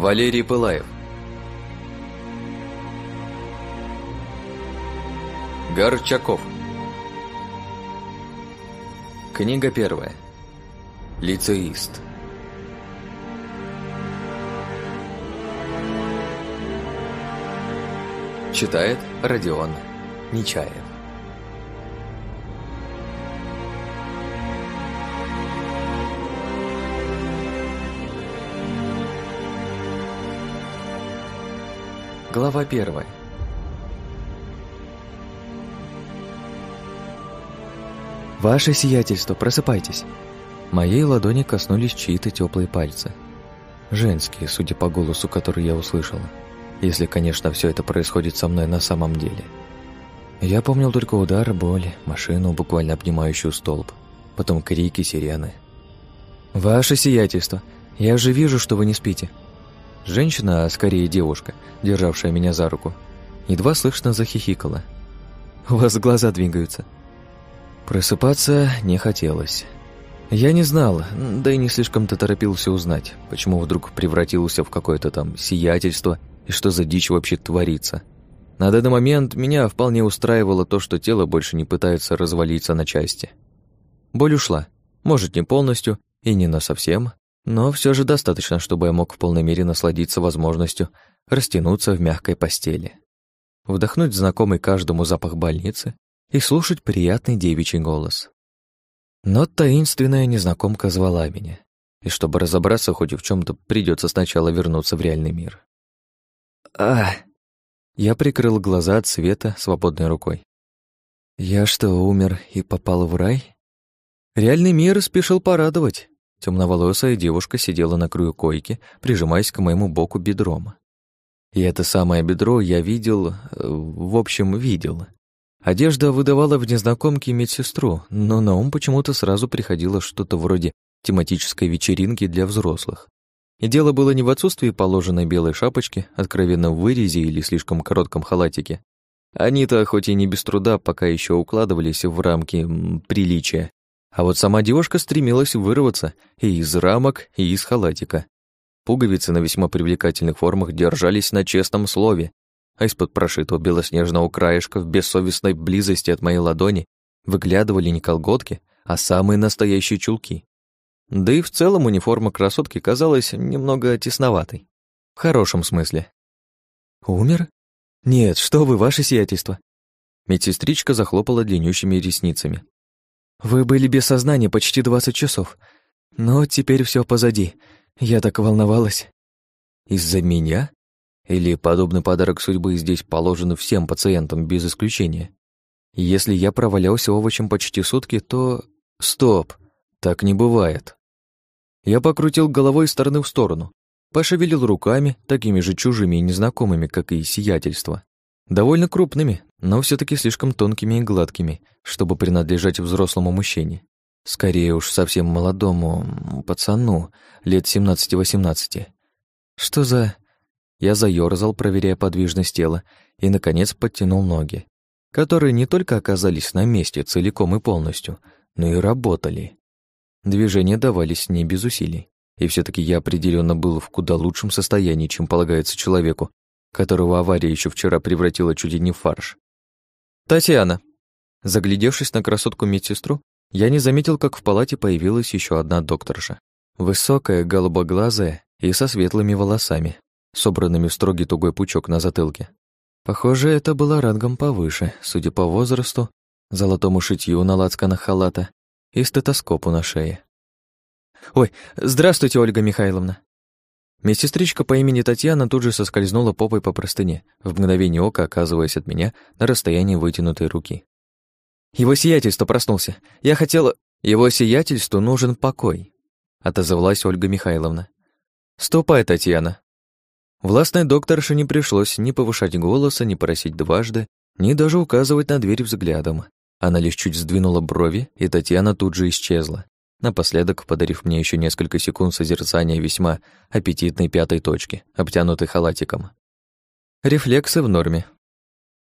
Валерий Пылаев Горчаков Книга первая Лицеист Читает Родион Нечаев Глава 1. Ваше сиятельство, просыпайтесь. Моей ладони коснулись чьи-то теплые пальцы. Женские, судя по голосу, который я услышала. Если, конечно, все это происходит со мной на самом деле. Я помнил только удар, боль, машину, буквально обнимающую столб. Потом крики, сирены. «Ваше сиятельство, я же вижу, что вы не спите. Женщина, а скорее девушка, державшая меня за руку, едва слышно захихикала. «У вас глаза двигаются». Просыпаться не хотелось. Я не знал, да и не слишком-то торопился узнать, почему вдруг превратился в какое-то там сиятельство и что за дичь вообще творится. На данный момент меня вполне устраивало то, что тело больше не пытается развалиться на части. Боль ушла, может, не полностью и не на совсем, но все же достаточно, чтобы я мог в полной мере насладиться возможностью растянуться в мягкой постели, вдохнуть знакомый каждому запах больницы и слушать приятный девичий голос. Но таинственная незнакомка звала меня, и чтобы разобраться хоть в чем то придется сначала вернуться в реальный мир. А! Я прикрыл глаза от света свободной рукой. Я что, умер и попал в рай? Реальный мир спешил порадовать. Темноволосая девушка сидела на краю койки, прижимаясь к моему боку бедром. И это самое бедро я видел... Э, в общем, видел. Одежда выдавала в незнакомке медсестру, но на ум почему-то сразу приходило что-то вроде тематической вечеринки для взрослых. И дело было не в отсутствии положенной белой шапочки, откровенном вырезе или слишком коротком халатике. Они-то, хоть и не без труда, пока еще укладывались в рамки приличия, а вот сама девушка стремилась вырваться и из рамок, и из халатика. Пуговицы на весьма привлекательных формах держались на честном слове, а из-под прошитого белоснежного краешка в бессовестной близости от моей ладони выглядывали не колготки, а самые настоящие чулки. Да и в целом униформа красотки казалась немного тесноватой. В хорошем смысле. «Умер? Нет, что вы, ваше сиятельство!» Медсестричка захлопала длиннющими ресницами, вы были без сознания почти 20 часов. Но теперь все позади. Я так волновалась. Из-за меня? Или подобный подарок судьбы здесь положен всем пациентам без исключения? Если я провалялся овощем почти сутки, то... Стоп! Так не бывает. Я покрутил головой из стороны в сторону, пошевелил руками, такими же чужими и незнакомыми, как и сиятельство. Довольно крупными, но все таки слишком тонкими и гладкими, чтобы принадлежать взрослому мужчине. Скорее уж совсем молодому пацану, лет 17-18. Что за... Я заёрзал, проверяя подвижность тела, и, наконец, подтянул ноги, которые не только оказались на месте целиком и полностью, но и работали. Движения давались не без усилий, и все таки я определенно был в куда лучшем состоянии, чем полагается человеку, которого авария еще вчера превратила чуть не в фарш. «Татьяна!» Заглядевшись на красотку медсестру, я не заметил, как в палате появилась еще одна докторша. Высокая, голубоглазая и со светлыми волосами, собранными в строгий тугой пучок на затылке. Похоже, это была рангом повыше, судя по возрасту, золотому шитью на лацканах халата и стетоскопу на шее. «Ой, здравствуйте, Ольга Михайловна!» Медсестричка по имени Татьяна тут же соскользнула попой по простыне, в мгновение ока оказываясь от меня на расстоянии вытянутой руки. «Его сиятельство проснулся. Я хотела...» «Его сиятельству нужен покой», — отозвалась Ольга Михайловна. «Ступай, Татьяна». Властной докторше не пришлось ни повышать голоса, ни просить дважды, ни даже указывать на дверь взглядом. Она лишь чуть сдвинула брови, и Татьяна тут же исчезла напоследок подарив мне еще несколько секунд созерцания весьма аппетитной пятой точки, обтянутой халатиком. Рефлексы в норме.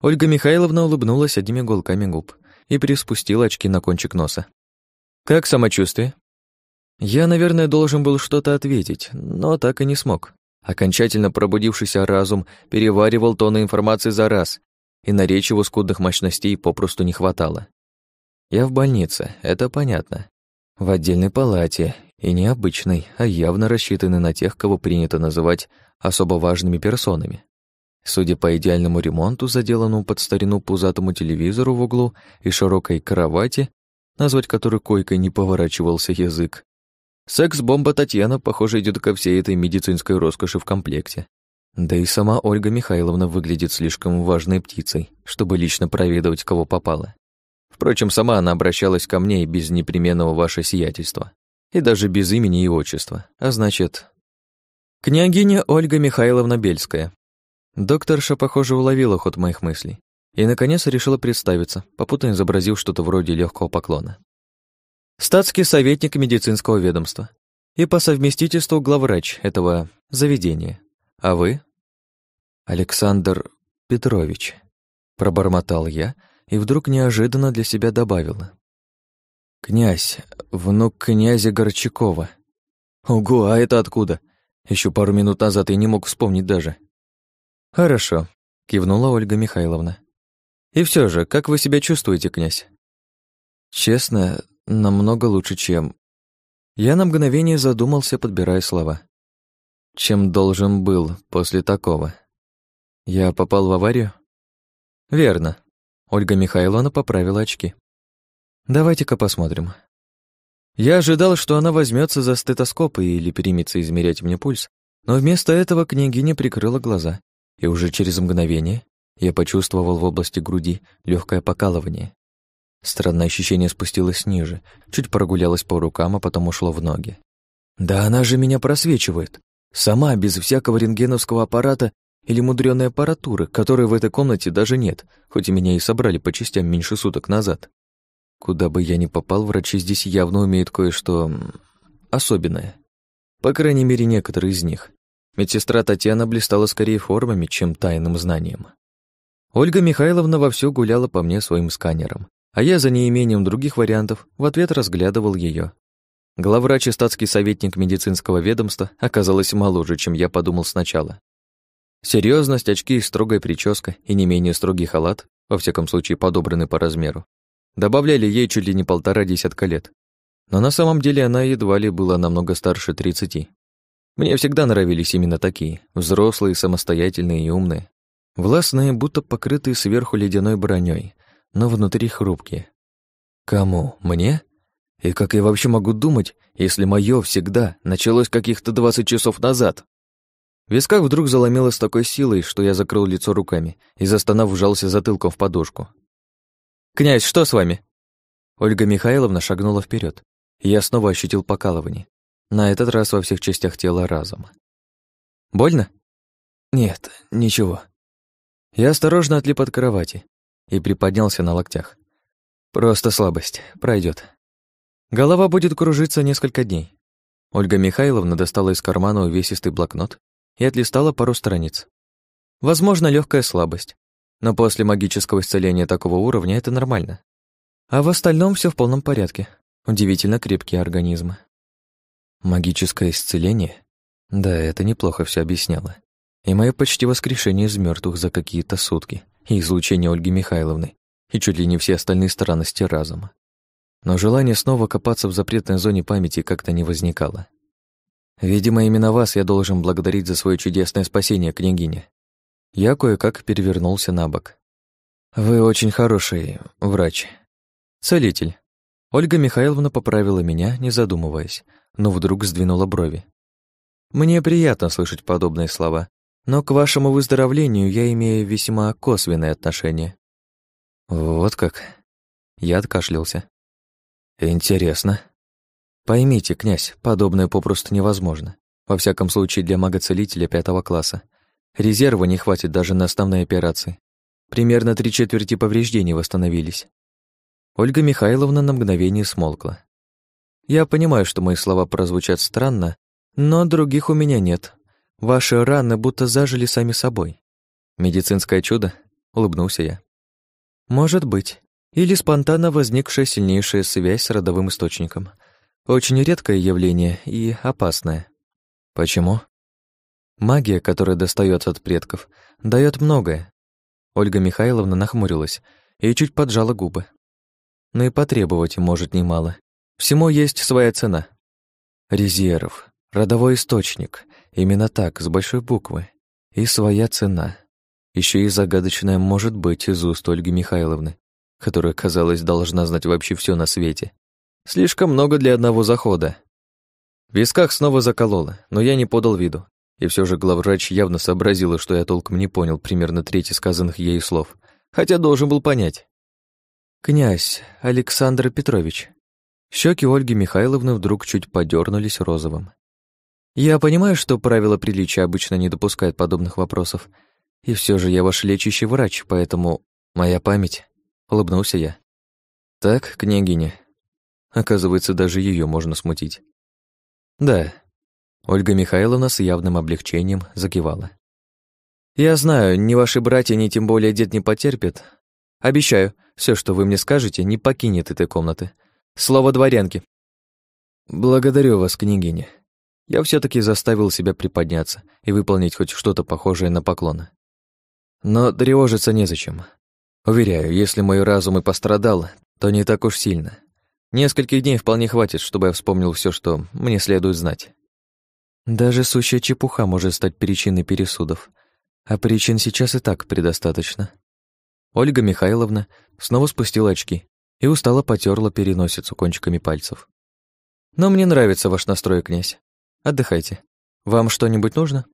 Ольга Михайловна улыбнулась одними уголками губ и приспустила очки на кончик носа. «Как самочувствие?» Я, наверное, должен был что-то ответить, но так и не смог. Окончательно пробудившийся разум переваривал тонны информации за раз, и на речь его скудных мощностей попросту не хватало. Я в больнице, это понятно в отдельной палате, и не обычной, а явно рассчитанной на тех, кого принято называть особо важными персонами. Судя по идеальному ремонту, заделанному под старину пузатому телевизору в углу и широкой кровати, назвать которой койкой не поворачивался язык, секс-бомба Татьяна, похоже, идет ко всей этой медицинской роскоши в комплекте. Да и сама Ольга Михайловна выглядит слишком важной птицей, чтобы лично проведывать, кого попало. Впрочем, сама она обращалась ко мне и без непременного ваше сиятельства, и даже без имени и отчества, а значит... Княгиня Ольга Михайловна Бельская. Докторша, похоже, уловила ход моих мыслей и, наконец, решила представиться, попутно изобразив что-то вроде легкого поклона. Статский советник медицинского ведомства и по совместительству главврач этого заведения. А вы? Александр Петрович. Пробормотал я, и вдруг неожиданно для себя добавила. «Князь, внук князя Горчакова». «Ого, а это откуда? Еще пару минут назад я не мог вспомнить даже». «Хорошо», — кивнула Ольга Михайловна. «И все же, как вы себя чувствуете, князь?» «Честно, намного лучше, чем...» Я на мгновение задумался, подбирая слова. «Чем должен был после такого?» «Я попал в аварию?» «Верно», Ольга Михайловна поправила очки. «Давайте-ка посмотрим». Я ожидал, что она возьмется за стетоскоп или примется измерять мне пульс, но вместо этого княгиня прикрыла глаза, и уже через мгновение я почувствовал в области груди легкое покалывание. Странное ощущение спустилось ниже, чуть прогулялось по рукам, а потом ушло в ноги. «Да она же меня просвечивает! Сама, без всякого рентгеновского аппарата, или мудреной аппаратуры, которой в этой комнате даже нет, хоть и меня и собрали по частям меньше суток назад. Куда бы я ни попал, врачи здесь явно умеют кое-что... особенное. По крайней мере, некоторые из них. Медсестра Татьяна блистала скорее формами, чем тайным знанием. Ольга Михайловна вовсю гуляла по мне своим сканером, а я за неимением других вариантов в ответ разглядывал её. Главврач и статский советник медицинского ведомства оказалась моложе, чем я подумал сначала. Серьезность, очки, строгая прическа и не менее строгий халат, во всяком случае подобраны по размеру, добавляли ей чуть ли не полтора десятка лет. Но на самом деле она едва ли была намного старше тридцати. Мне всегда нравились именно такие, взрослые, самостоятельные и умные. Властные, будто покрытые сверху ледяной броней, но внутри хрупкие. Кому? Мне? И как я вообще могу думать, если мое всегда началось каких-то двадцать часов назад? В висках вдруг заломило с такой силой, что я закрыл лицо руками и, застонав, вжался затылком в подушку. «Князь, что с вами?» Ольга Михайловна шагнула вперед, я снова ощутил покалывание. На этот раз во всех частях тела разом. «Больно?» «Нет, ничего». Я осторожно отлип от кровати и приподнялся на локтях. «Просто слабость. пройдет. Голова будет кружиться несколько дней». Ольга Михайловна достала из кармана увесистый блокнот и отлистала пару страниц. Возможно, легкая слабость, но после магического исцеления такого уровня это нормально. А в остальном все в полном порядке. Удивительно крепкие организмы. Магическое исцеление? Да, это неплохо все объясняло. И мое почти воскрешение из мертвых за какие-то сутки, и излучение Ольги Михайловны, и чуть ли не все остальные странности разума. Но желание снова копаться в запретной зоне памяти как-то не возникало. Видимо, именно вас я должен благодарить за свое чудесное спасение, княгиня. Я кое-как перевернулся на бок. Вы очень хороший врач. Целитель. Ольга Михайловна поправила меня, не задумываясь, но вдруг сдвинула брови. Мне приятно слышать подобные слова, но к вашему выздоровлению я имею весьма косвенное отношение. Вот как. Я откашлялся. Интересно. Поймите, князь, подобное попросту невозможно. Во всяком случае, для мага-целителя пятого класса. Резерва не хватит даже на основные операции. Примерно три четверти повреждений восстановились. Ольга Михайловна на мгновение смолкла. Я понимаю, что мои слова прозвучат странно, но других у меня нет. Ваши раны будто зажили сами собой. Медицинское чудо? Улыбнулся я. Может быть. Или спонтанно возникшая сильнейшая связь с родовым источником — очень редкое явление и опасное. Почему? Магия, которая достается от предков, дает многое. Ольга Михайловна нахмурилась и чуть поджала губы. Но и потребовать может немало. Всему есть своя цена. Резерв, родовой источник, именно так, с большой буквы. И своя цена. Еще и загадочная может быть из уст Ольги Михайловны, которая, казалось, должна знать вообще все на свете. Слишком много для одного захода. В висках снова закололо, но я не подал виду. И все же главврач явно сообразила, что я толком не понял примерно трети сказанных ею слов, хотя должен был понять. «Князь Александр Петрович». Щеки Ольги Михайловны вдруг чуть подернулись розовым. «Я понимаю, что правила приличия обычно не допускают подобных вопросов, и все же я ваш лечащий врач, поэтому моя память...» — улыбнулся я. «Так, княгиня, Оказывается, даже ее можно смутить. Да, Ольга Михайловна с явным облегчением закивала. Я знаю, ни ваши братья, ни тем более дед не потерпят. Обещаю, все, что вы мне скажете, не покинет этой комнаты. Слово дворянки. Благодарю вас, княгиня. Я все таки заставил себя приподняться и выполнить хоть что-то похожее на поклон. Но тревожиться незачем. Уверяю, если мой разум и пострадал, то не так уж сильно. Нескольких дней вполне хватит, чтобы я вспомнил все, что мне следует знать. Даже сущая чепуха может стать причиной пересудов. А причин сейчас и так предостаточно. Ольга Михайловна снова спустила очки и устало потерла переносицу кончиками пальцев. «Но мне нравится ваш настрой, князь. Отдыхайте. Вам что-нибудь нужно?»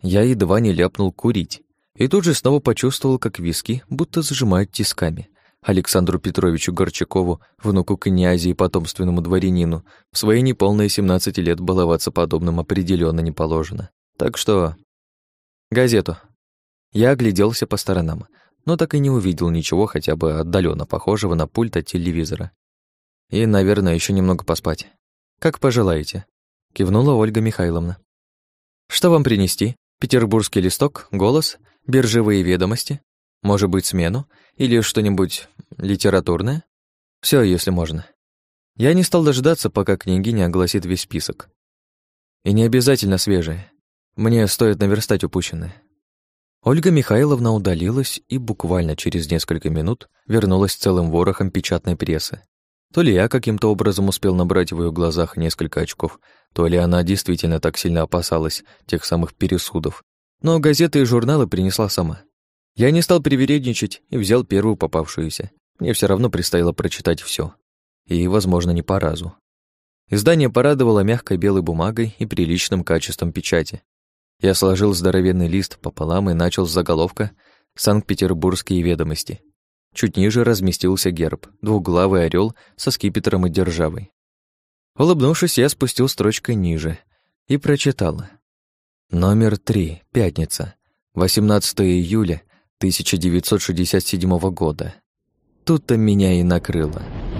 Я едва не ляпнул курить и тут же снова почувствовал, как виски будто зажимают тисками. Александру Петровичу Горчакову, внуку князя и потомственному дворянину, в свои неполные 17 лет баловаться подобным определенно не положено. Так что... Газету. Я огляделся по сторонам, но так и не увидел ничего хотя бы отдаленно похожего на пульт от телевизора. И, наверное, еще немного поспать. Как пожелаете. Кивнула Ольга Михайловна. Что вам принести? Петербургский листок, голос, биржевые ведомости, может быть, смену? Или что-нибудь литературное? Все, если можно. Я не стал дожидаться, пока княгиня огласит весь список. И не обязательно свежие. Мне стоит наверстать упущенное. Ольга Михайловна удалилась и буквально через несколько минут вернулась целым ворохом печатной прессы. То ли я каким-то образом успел набрать в ее глазах несколько очков, то ли она действительно так сильно опасалась тех самых пересудов. Но газеты и журналы принесла сама. Я не стал привередничать и взял первую попавшуюся. Мне все равно предстояло прочитать все, И, возможно, не по разу. Издание порадовало мягкой белой бумагой и приличным качеством печати. Я сложил здоровенный лист пополам и начал с заголовка «Санкт-Петербургские ведомости». Чуть ниже разместился герб, двуглавый орел со скипетром и державой. Улыбнувшись, я спустил строчкой ниже и прочитал: Номер три, Пятница. 18 июля 1967 года. Тут-то меня и накрыло.